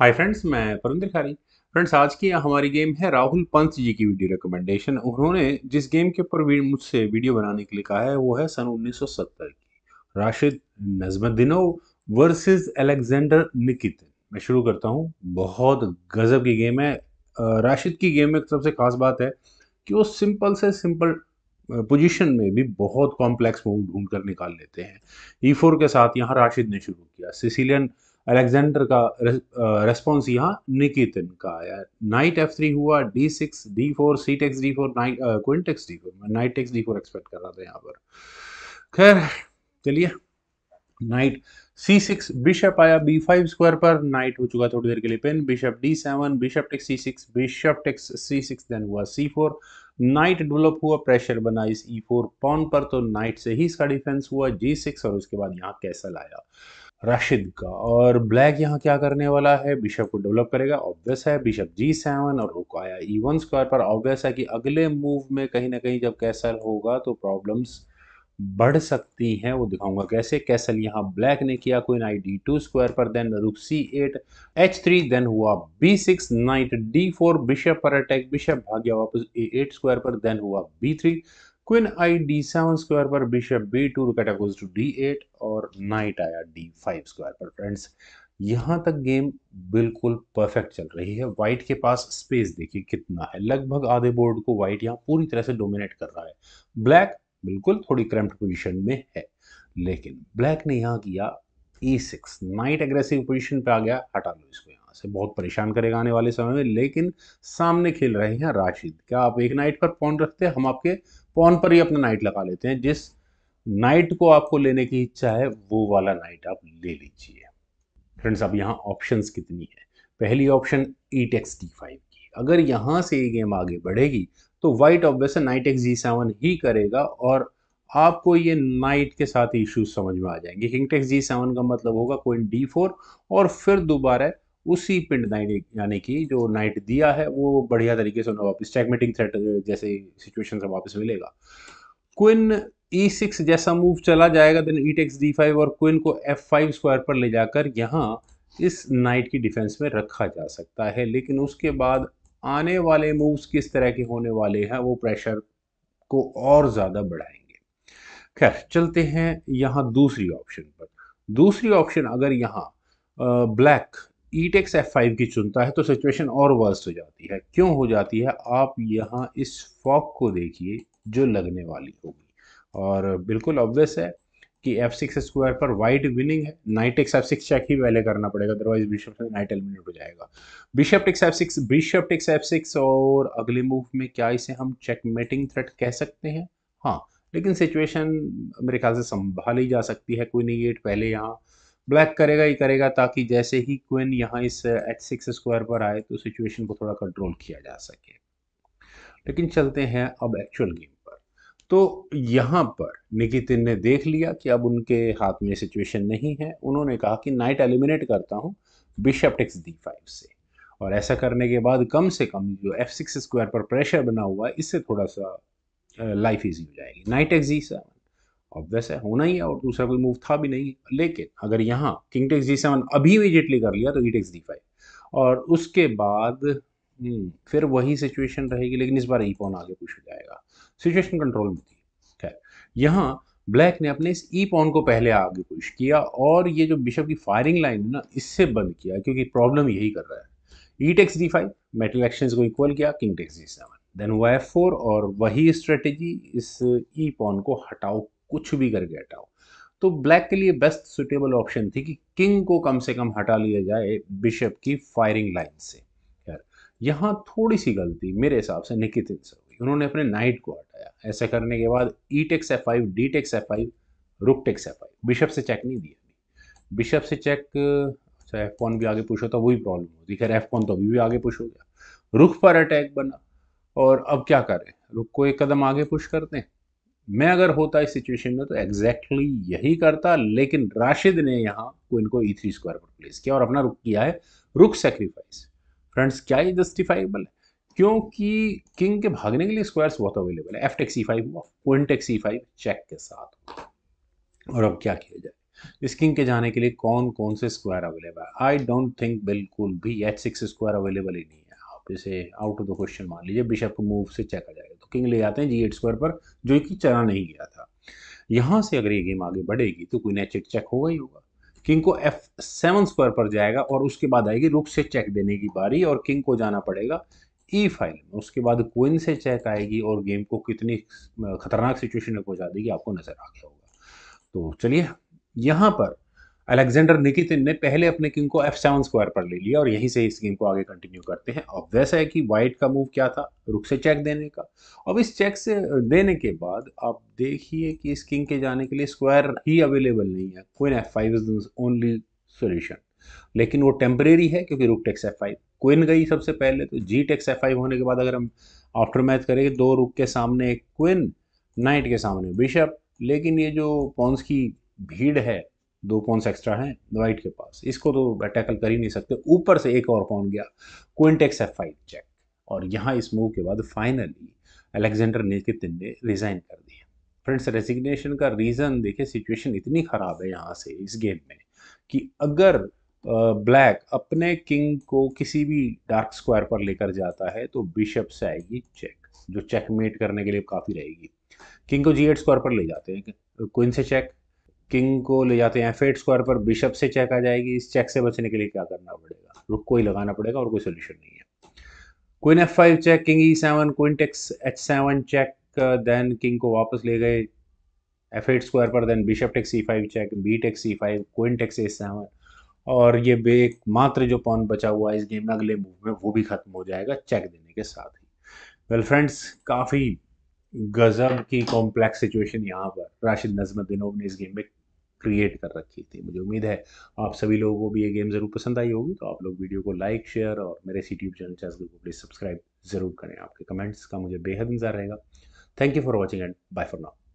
hi friends मैं परम खारी friends आज की हमारी गेम है राहुल पंत जी की वीडियो रिकमेंडेशन उन्होंने जिस गेम के ऊपर मुझसे वीडियो बनाने के लिए कहा है वो है सन 1970 की Rashid Nezhmetdinov versus Alexander Nikitin मैं शुरू करता हूँ बहुत गजब की गेम है राशिद की गेम में सबसे खास बात है कि वो सिंपल से सिंपल पोजीशन में भी बहुत कॉम्प्लेक्स मूव ढूंढ कर निकाल लेते हैं ई e फोर के साथ यहाँ राशिद ने शुरू किया सिसिलियन अलेक्जेंडर का रेस्पॉन्स यहाँ निकेतन का आया नाइट एफ थ्री हुआ D six D four C takes D four knight queen takes D four मैं knight takes D four expect कर रहा था यहाँ पर खैर चलिए नाइट सी सिक्स बिशप आया बी फाइव स्क्वायर पर नाइट हो चुका थोड़ी देर के लिए pin bishop D seven bishop takes C six bishop takes C six then हुआ सी फोर नाइट डेवलप हुआ प्रेशर बना इस ई फोर पॉन पर तो नाइट से ही इसका डिफेंस हुआ जी सिक्स और उसके बाद यहाँ कैसल आया राशिद का और ब्लैक यहाँ क्या करने वाला है बिशप को डेवलप करेगा ऑब्वियस है बिशप जी सेवन और रुक आया ई वन स्क्वायर पर ऑब्वियस है कि अगले मूव में कहीं ना कहीं जब कैसल होगा तो प्रॉब्लम्स बढ़ सकती हैं वो दिखाऊंगा कैसे कैसल यहाँ ब्लैक ने किया कोई नाइट डी टू स्क्वायर पर then rook C eight H three then हुआ B six knight D four bishop पर अटैक बिशप भाग गया वापस ए एट स्क्वायर पर देन हुआ बी थ्री क्वीन आई डी सेवन स्क्वायर पर बिशप बी टू रुकेटा टू डी एट और नाइट आया डी फाइव स्क्वायर पर फ्रेंड्स यहाँ तक गेम बिल्कुल परफेक्ट चल रही है वाइट के पास स्पेस देखिए कितना है लगभग आधे बोर्ड को वाइट यहाँ पूरी तरह से डोमिनेट कर रहा है ब्लैक बिल्कुल थोड़ी क्रम्प्ट पोजीशन में है लेकिन ब्लैक ने यहाँ किया E six knight aggressive position पे आ गया हटा लो इसको से बहुत परेशान करेगा आने वाले समय में लेकिन सामने खेल रहे हैं राशिद क्या आप एक नाइट पर पॉन रखते हैं हम आपके पॉन पर ही अपना नाइट लगा लेते हैं जिस नाइट को आपको लेने की इच्छा है वो वाला नाइट आप ले लीजिए फ्रेंड्स अब यहाँ ऑप्शन कितनी है पहली ऑप्शन एट एक्स डी फाइव की अगर यहाँ से ये गेम आगे बढ़ेगी तो white obvious knight X G seven ही करेगा और आपको ये नाइट के साथ इश्यूज समझ में आ जाएंगे किंग टेक्स जी सेवन का मतलब होगा कोई डी फोर और फिर दोबारा उसी पिंड नाइट यानी कि जो नाइट दिया है वो बढ़िया तरीके से उन्हें वापस चेकमेटिंग थ्रेट जैसे सिचुएशन से वापस मिलेगा क्विन ई सिक्स जैसा मूव चला जाएगा then E takes D five और क्विन को एफ फाइव स्क्वायर पर ले जाकर यहाँ इस नाइट की डिफेंस में रखा जा सकता है लेकिन उसके बाद आने वाले मूव्स किस तरह के होने वाले हैं वो प्रेशर को और ज़्यादा बढ़ाएंगे खैर चलते हैं यहाँ दूसरी ऑप्शन पर दूसरी ऑप्शन अगर यहाँ black uh, E takes F five की चुनता है तो सिचुएशन और वर्स्ट हो जाती है क्यों हो जाती है आप यहाँ इस फॉक को देखिए जो लगने वाली होगी और बिल्कुल ऑब्वियस है कि एफ सिक्स स्क्वायर पर वाइट विनिंग है knight takes F six check ही पहले करना पड़ेगा अदरवाइज बिशप से नाइट एलिमिनेट हो जाएगा bishop takes F six bishop takes F six और अगले मूव में क्या इसे हम चेक मेटिंग थ्रेट कह सकते हैं हाँ लेकिन सिचुएशन मेरे ख्याल से संभाली जा सकती है कोई नहीं एट पहले यहाँ ब्लैक करेगा ही करेगा ताकि जैसे ही क्विन यहाँ इस एच सिक्स स्क्वायर पर आए तो सिचुएशन को थोड़ा कंट्रोल किया जा सके लेकिन चलते हैं अब एक्चुअल गेम पर तो यहाँ पर निकितिन ने देख लिया कि अब उनके हाथ में सिचुएशन नहीं है उन्होंने कहा कि नाइट एलिमिनेट करता हूँ बिशप टेक्स डी फाइव से और ऐसा करने के बाद कम से कम जो एफ सिक्स स्क्वायर पर प्रेशर बना हुआ है इससे थोड़ा सा लाइफ ईजी हो जाएगी knight X G seven obvious है होना ही है और दूसरा कोई मूव था भी नहीं लेकिन अगर यहाँ किंग टेक्स जी सेवन अभी इमीजिएटली कर लिया तो ई टेक्स डी फाइव और उसके बाद हम्म, फिर वही सिचुएशन रहेगी लेकिन इस बार ई e पॉन आगे पुश हो जाएगा सिचुएशन कंट्रोल में थी खैर यहाँ ब्लैक ने अपने इस ई e पॉन को पहले आगे पुश किया और ये जो बिशप की फायरिंग लाइन है ना इससे बंद किया क्योंकि प्रॉब्लम यही कर रहा है ई टेक्स डी फाइव मेटल एक्शन को इक्वल किया king takes D seven then हुआ एफ फोर और वही स्ट्रेटेजी इस ई e पॉन को हटाओ कुछ भी करके हटाओ तो ब्लैक के लिए बेस्ट सुटेबल ऑप्शन थी कि किंग को कम से कम हटा लिया जाए बिशप की फायरिंग लाइन से यार यहाँ थोड़ी सी गलती मेरे हिसाब से निकितिन से हुई उन्होंने अपने नाइट को हटाया ऐसे करने के बाद E takes F five D takes F five rook takes F five bishop से चेक नहीं दिया बिशप से चेक अच्छा एफ कौन भी आगे पुश होता वही प्रॉब्लम होती खैर एफ कौन तो अभी भी आगे पुश हो गया रुख पर अटैक बना और अब क्या करें रुख को एक कदम आगे पुश करते हैं मैं अगर होता इस सिचुएशन में तो एग्जैक्टली exactly यही करता लेकिन राशिद ने यहाँ क्विन को ई थ्री स्क्वायर पर प्लेस किया और अपना रुक किया है रुक सेक्रीफाइस फ्रेंड्स क्या ये जस्टिफाइबल है क्योंकि किंग के भागने के लिए स्क्वायर्स बहुत अवेलेबल है एफ टेक्स ई फाइव हुआ queen takes E five check के साथ और अब क्या किया जाए इस किंग के जाने के लिए कौन कौन से स्क्वायर अवेलेबल है आई डोंट थिंक बिल्कुल भी एच सिक्स स्क्वायर अवेलेबल ही नहीं है जैसे आउट ऑफ द क्वेश्चन मान लीजिए बिशप को मूव से चेक आ जाएगा तो किंग ले जाते हैं जी एट स्क्वायर पर जो कि चला नहीं गया था यहाँ से अगर ये गेम आगे बढ़ेगी तो कोई एच एट चेक होगा ही होगा किंग को एफ सेवन स्क्वायर पर जाएगा और उसके बाद आएगी रुक से चेक देने की बारी और किंग को जाना पड़ेगा ई e फाइल में उसके बाद क्वीन से चेक आएगी और गेम को कितनी खतरनाक सिचुएशन में पहुंचा देगी आपको नजर आ गया होगा तो चलिए यहाँ पर अलेक्जेंडर निकितिन ने पहले अपने किंग को एफ सेवन स्क्वायर पर ले लिया और यहीं से इस गेम को आगे कंटिन्यू करते हैं अब वैसा है कि वाइट का मूव क्या था रुक से चेक देने का अब इस चेक से देने के बाद आप देखिए कि इस किंग के जाने के लिए स्क्वायर ही अवेलेबल नहीं है queen F five is only solution लेकिन वो टेम्परेरी है क्योंकि रुक टेक्स एफ फाइव क्विन गई सबसे पहले तो जी टेक्स एफ फाइव होने के बाद अगर हम आफ्टर मैच करेंगे दो रुक के सामने क्विन नाइट के सामने बिशप लेकिन ये जो पॉन्स की भीड़ है दो पॉन्स एक्स्ट्रा हैं वाइट के पास इसको तो टैकल कर ही नहीं सकते ऊपर से एक और पॉन गया क्विंटेक्स एफ फाइव चेक और यहाँ इस मूव के बाद फाइनली अलेक्जेंडर नेकितिन ने रिज़ाइन कर दिया फ्रेंड्स रेजिग्नेशन का रीज़न देखिए सिचुएशन इतनी ख़राब है यहाँ से इस गेम में कि अगर ब्लैक अपने किंग को किसी भी डार्क स्क्वायर पर लेकर जाता है तो बिशप से आएगी चेक जो चेकमेट करने के लिए काफ़ी रहेगी किंग को जी एट स्क्वायर पर ले जाते हैं क्वीन से चेक किंग को ले जाते हैं फेट स्क्वायर पर बिशप से चेक आ जाएगी इस चेक से बचने के लिए क्या करना पड़ेगा रुक को ही लगाना पड़ेगा और कोई सोल्यूशन नहीं है queen F five check king E seven queen takes H seven check then king को वापस ले गए एफ एट स्क्वायर पर then bishop takes E five check B takes E five queen takes A seven और ये एक मात्र जो पॉन बचा हुआ है इस गेम में अगले मूव में वो भी खत्म हो जाएगा चेक देने के साथ ही वेल फ्रेंड्स काफ़ी गजब की कॉम्प्लेक्स सिचुएशन यहाँ पर राशिद नजमद्दीनोव ने इस गेम में क्रिएट कर रखी थी मुझे उम्मीद है आप सभी लोगों को भी ये गेम ज़रूर पसंद आई होगी तो आप लोग वीडियो को लाइक शेयर और मेरे यूट्यूब चैनल चैस को प्लीज़ सब्सक्राइब ज़रूर करें आपके कमेंट्स का मुझे बेहद इंतजार रहेगा thank you for watching and bye for now